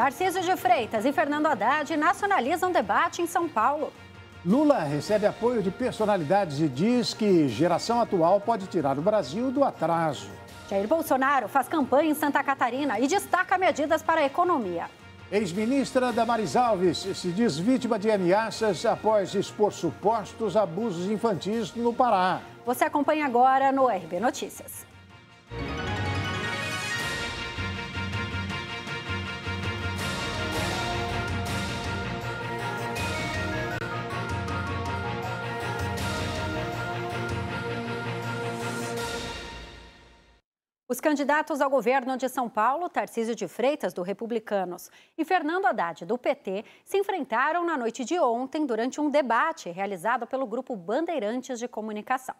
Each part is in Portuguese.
Tarcísio de Freitas e Fernando Haddad nacionalizam debate em São Paulo. Lula recebe apoio de personalidades e diz que geração atual pode tirar o Brasil do atraso. Jair Bolsonaro faz campanha em Santa Catarina e destaca medidas para a economia. Ex-ministra Damaris Alves se diz vítima de ameaças após expor supostos abusos infantis no Pará. Você acompanha agora no RB Notícias. Os candidatos ao governo de São Paulo, Tarcísio de Freitas, do Republicanos, e Fernando Haddad, do PT, se enfrentaram na noite de ontem durante um debate realizado pelo grupo Bandeirantes de Comunicação.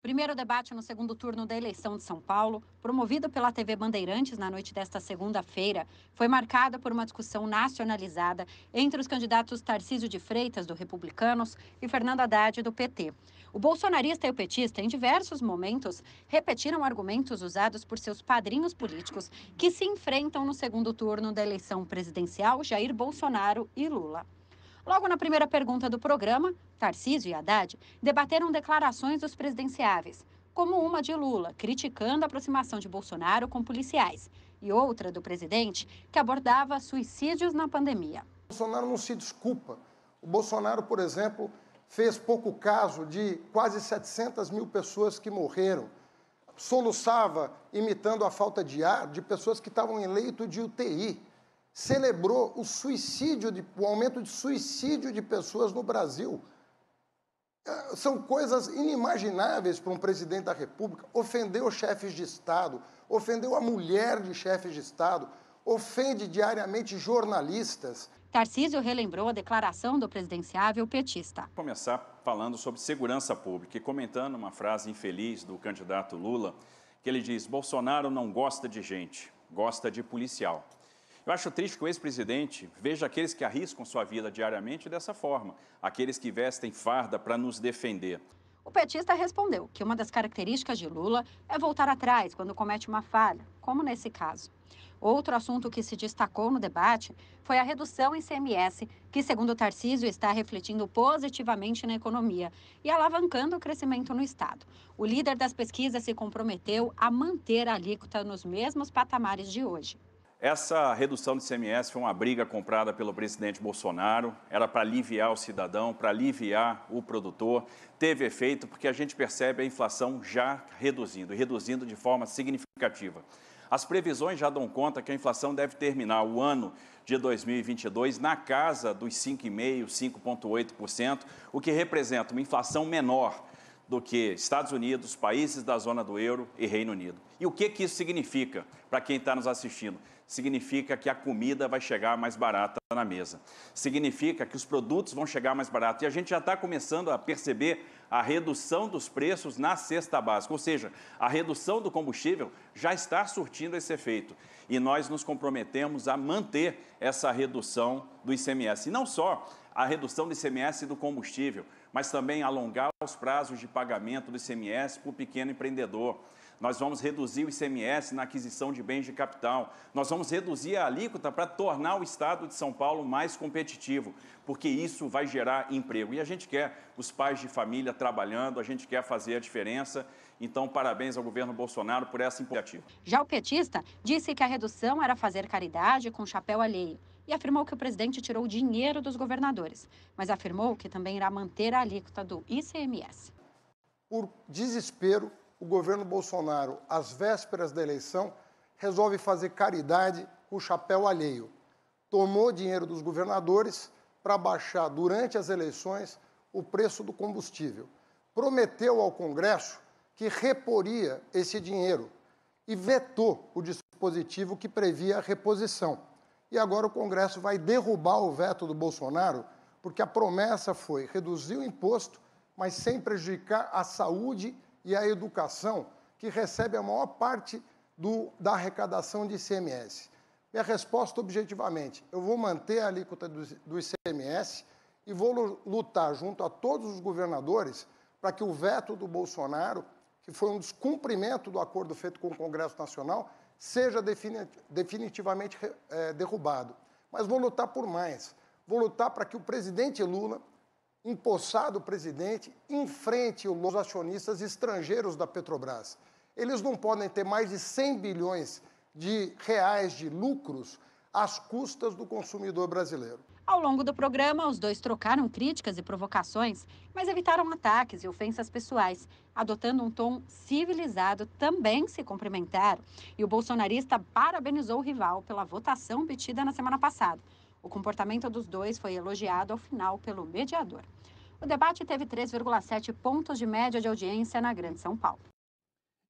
Primeiro debate no segundo turno da eleição de São Paulo, promovido pela TV Bandeirantes na noite desta segunda-feira, foi marcado por uma discussão nacionalizada entre os candidatos Tarcísio de Freitas, do Republicanos, e Fernando Haddad, do PT. O bolsonarista e o petista, em diversos momentos, repetiram argumentos usados por seus padrinhos políticos que se enfrentam no segundo turno da eleição presidencial Jair Bolsonaro e Lula. Logo na primeira pergunta do programa, Tarcísio e Haddad debateram declarações dos presidenciáveis, como uma de Lula, criticando a aproximação de Bolsonaro com policiais, e outra do presidente, que abordava suicídios na pandemia. Bolsonaro não se desculpa. O Bolsonaro, por exemplo, fez pouco caso de quase 700 mil pessoas que morreram, soluçava imitando a falta de ar de pessoas que estavam em leito de UTI, celebrou o suicídio, de, o aumento de suicídio de pessoas no Brasil. É, são coisas inimagináveis para um presidente da República. Ofendeu chefes de Estado, ofendeu a mulher de chefes de Estado, ofende diariamente jornalistas, Tarcísio relembrou a declaração do presidenciável petista. Vou começar falando sobre segurança pública e comentando uma frase infeliz do candidato Lula, que ele diz: Bolsonaro não gosta de gente, gosta de policial. Eu acho triste que o ex-presidente veja aqueles que arriscam sua vida diariamente dessa forma, aqueles que vestem farda para nos defender. O petista respondeu que uma das características de Lula é voltar atrás quando comete uma falha, como nesse caso. Outro assunto que se destacou no debate foi a redução em CMS, que, segundo Tarcísio, está refletindo positivamente na economia e alavancando o crescimento no Estado. O líder das pesquisas se comprometeu a manter a alíquota nos mesmos patamares de hoje. Essa redução de CMS foi uma briga comprada pelo presidente Bolsonaro, era para aliviar o cidadão, para aliviar o produtor. Teve efeito porque a gente percebe a inflação já reduzindo reduzindo de forma significativa. As previsões já dão conta que a inflação deve terminar o ano de 2022 na casa dos 5,5%, 5,8%, o que representa uma inflação menor do que Estados Unidos, países da zona do euro e Reino Unido. E o que, que isso significa para quem está nos assistindo? Significa que a comida vai chegar mais barata na mesa. Significa que os produtos vão chegar mais baratos. E a gente já está começando a perceber a redução dos preços na cesta básica, ou seja, a redução do combustível já está surtindo esse efeito. E nós nos comprometemos a manter essa redução do ICMS. E não só a redução do ICMS e do combustível, mas também alongar os prazos de pagamento do ICMS para o pequeno empreendedor. Nós vamos reduzir o ICMS na aquisição de bens de capital. Nós vamos reduzir a alíquota para tornar o estado de São Paulo mais competitivo, porque isso vai gerar emprego. E a gente quer os pais de família trabalhando, a gente quer fazer a diferença. Então, parabéns ao governo Bolsonaro por essa iniciativa. Já o petista disse que a redução era fazer caridade com chapéu alheio e afirmou que o presidente tirou o dinheiro dos governadores, mas afirmou que também irá manter a alíquota do ICMS. Por desespero, o governo Bolsonaro, às vésperas da eleição, resolve fazer caridade com o chapéu alheio. Tomou dinheiro dos governadores para baixar durante as eleições o preço do combustível. Prometeu ao Congresso que reporia esse dinheiro e vetou o dispositivo que previa a reposição. E agora o Congresso vai derrubar o veto do Bolsonaro, porque a promessa foi reduzir o imposto, mas sem prejudicar a saúde e a educação, que recebe a maior parte do, da arrecadação de ICMS. Minha resposta, objetivamente, eu vou manter a alíquota do, do ICMS e vou lutar junto a todos os governadores para que o veto do Bolsonaro, que foi um descumprimento do acordo feito com o Congresso Nacional, seja definitivamente é, derrubado. Mas vou lutar por mais. Vou lutar para que o presidente Lula, empossado presidente, enfrente os acionistas estrangeiros da Petrobras. Eles não podem ter mais de 100 bilhões de reais de lucros às custas do consumidor brasileiro. Ao longo do programa, os dois trocaram críticas e provocações, mas evitaram ataques e ofensas pessoais, adotando um tom civilizado, também se cumprimentaram. E o bolsonarista parabenizou o rival pela votação obtida na semana passada. O comportamento dos dois foi elogiado ao final pelo mediador. O debate teve 3,7 pontos de média de audiência na Grande São Paulo.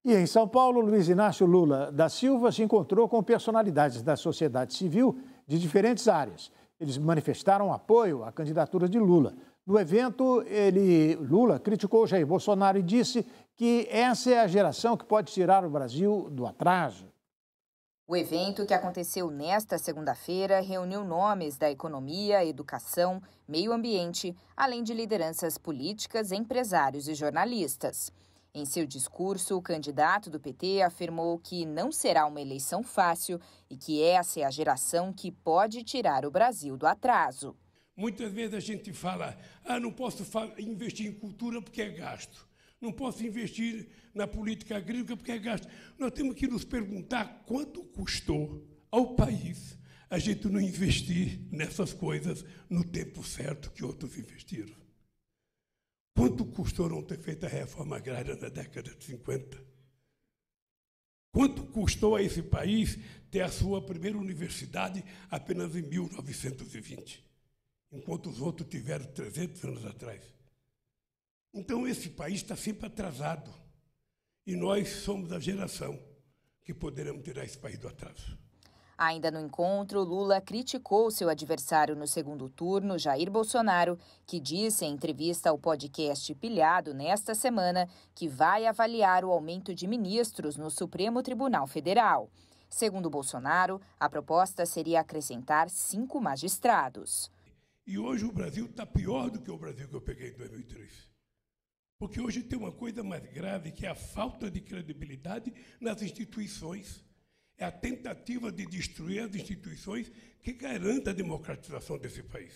E em São Paulo, Luiz Inácio Lula da Silva se encontrou com personalidades da sociedade civil de diferentes áreas eles manifestaram apoio à candidatura de Lula. No evento, ele, Lula criticou Jair Bolsonaro e disse que essa é a geração que pode tirar o Brasil do atraso. O evento, que aconteceu nesta segunda-feira, reuniu nomes da economia, educação, meio ambiente, além de lideranças políticas, empresários e jornalistas. Em seu discurso, o candidato do PT afirmou que não será uma eleição fácil e que essa é a geração que pode tirar o Brasil do atraso. Muitas vezes a gente fala: ah, não posso investir em cultura porque é gasto. Não posso investir na política agrícola porque é gasto. Nós temos que nos perguntar quanto custou ao país a gente não investir nessas coisas no tempo certo que outros investiram. Quanto custou não ter feito a reforma agrária na década de 50? Quanto custou a esse país ter a sua primeira universidade apenas em 1920, enquanto os outros tiveram 300 anos atrás? Então, esse país está sempre atrasado. E nós somos a geração que poderemos tirar esse país do atraso. Ainda no encontro, Lula criticou seu adversário no segundo turno, Jair Bolsonaro, que disse em entrevista ao podcast Pilhado nesta semana que vai avaliar o aumento de ministros no Supremo Tribunal Federal. Segundo Bolsonaro, a proposta seria acrescentar cinco magistrados. E hoje o Brasil está pior do que o Brasil que eu peguei em 2003. Porque hoje tem uma coisa mais grave, que é a falta de credibilidade nas instituições é a tentativa de destruir as instituições que garantam a democratização desse país.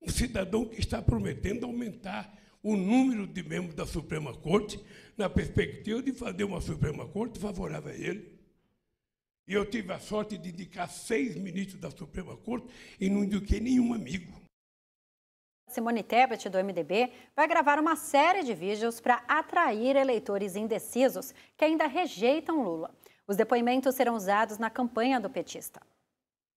Um cidadão que está prometendo aumentar o número de membros da Suprema Corte, na perspectiva de fazer uma Suprema Corte favorável a ele. E eu tive a sorte de indicar seis ministros da Suprema Corte e não indiquei nenhum amigo. Simone Tebet, do MDB, vai gravar uma série de vídeos para atrair eleitores indecisos que ainda rejeitam Lula. Os depoimentos serão usados na campanha do petista.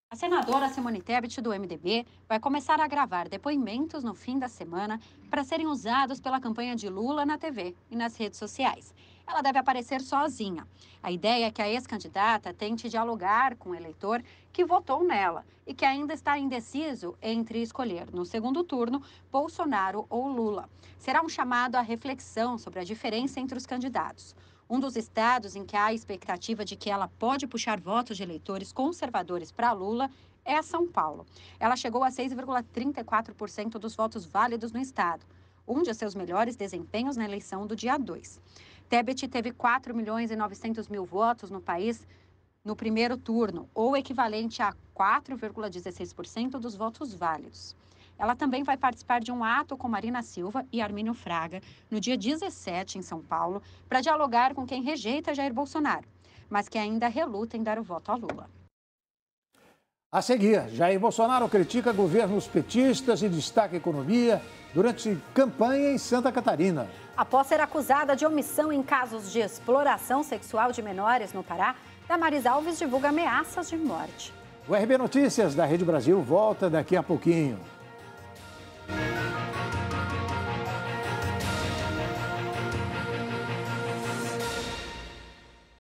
A senadora Simone Tebet, do MDB, vai começar a gravar depoimentos no fim da semana para serem usados pela campanha de Lula na TV e nas redes sociais. Ela deve aparecer sozinha. A ideia é que a ex-candidata tente dialogar com o eleitor que votou nela e que ainda está indeciso entre escolher, no segundo turno, Bolsonaro ou Lula. Será um chamado à reflexão sobre a diferença entre os candidatos um dos estados em que há a expectativa de que ela pode puxar votos de eleitores conservadores para Lula é São Paulo. Ela chegou a 6,34% dos votos válidos no estado, um de seus melhores desempenhos na eleição do dia 2. Tebet teve 4 milhões e 900 mil votos no país no primeiro turno, ou equivalente a 4,16% dos votos válidos. Ela também vai participar de um ato com Marina Silva e Armínio Fraga no dia 17 em São Paulo para dialogar com quem rejeita Jair Bolsonaro, mas que ainda reluta em dar o voto a Lula. A seguir, Jair Bolsonaro critica governos petistas e destaca economia durante campanha em Santa Catarina. Após ser acusada de omissão em casos de exploração sexual de menores no Pará, Damaris Alves divulga ameaças de morte. O RB Notícias da Rede Brasil volta daqui a pouquinho.